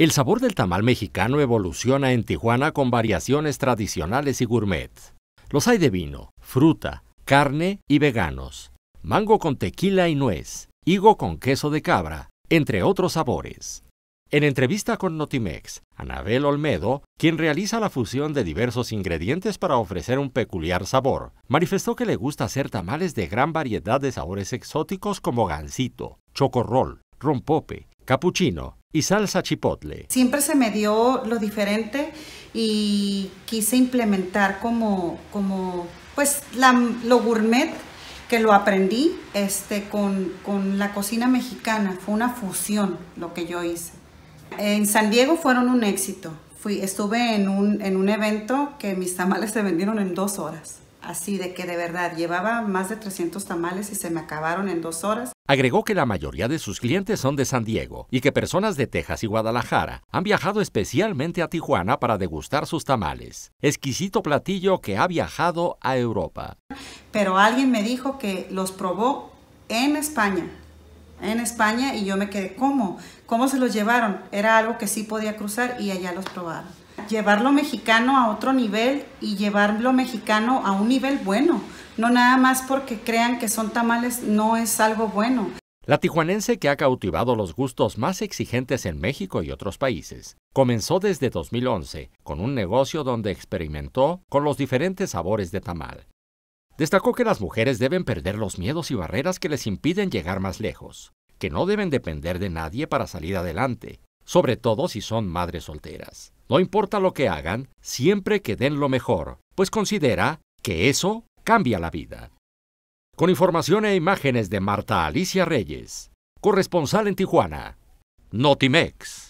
El sabor del tamal mexicano evoluciona en Tijuana con variaciones tradicionales y gourmet. Los hay de vino, fruta, carne y veganos, mango con tequila y nuez, higo con queso de cabra, entre otros sabores. En entrevista con Notimex, Anabel Olmedo, quien realiza la fusión de diversos ingredientes para ofrecer un peculiar sabor, manifestó que le gusta hacer tamales de gran variedad de sabores exóticos como gansito, chocorrol, rompope, capuchino y salsa chipotle. Siempre se me dio lo diferente y quise implementar como, como pues, la, lo gourmet que lo aprendí este, con, con la cocina mexicana. Fue una fusión lo que yo hice. En San Diego fueron un éxito. Fui, estuve en un, en un evento que mis tamales se vendieron en dos horas. Así de que de verdad llevaba más de 300 tamales y se me acabaron en dos horas. Agregó que la mayoría de sus clientes son de San Diego y que personas de Texas y Guadalajara han viajado especialmente a Tijuana para degustar sus tamales, exquisito platillo que ha viajado a Europa. Pero alguien me dijo que los probó en España, en España y yo me quedé, ¿cómo? ¿Cómo se los llevaron? Era algo que sí podía cruzar y allá los probaron llevar lo mexicano a otro nivel y llevar lo mexicano a un nivel bueno. No nada más porque crean que son tamales, no es algo bueno. La tijuanense que ha cautivado los gustos más exigentes en México y otros países, comenzó desde 2011 con un negocio donde experimentó con los diferentes sabores de tamal. Destacó que las mujeres deben perder los miedos y barreras que les impiden llegar más lejos, que no deben depender de nadie para salir adelante sobre todo si son madres solteras. No importa lo que hagan, siempre que den lo mejor, pues considera que eso cambia la vida. Con información e imágenes de Marta Alicia Reyes, corresponsal en Tijuana, Notimex.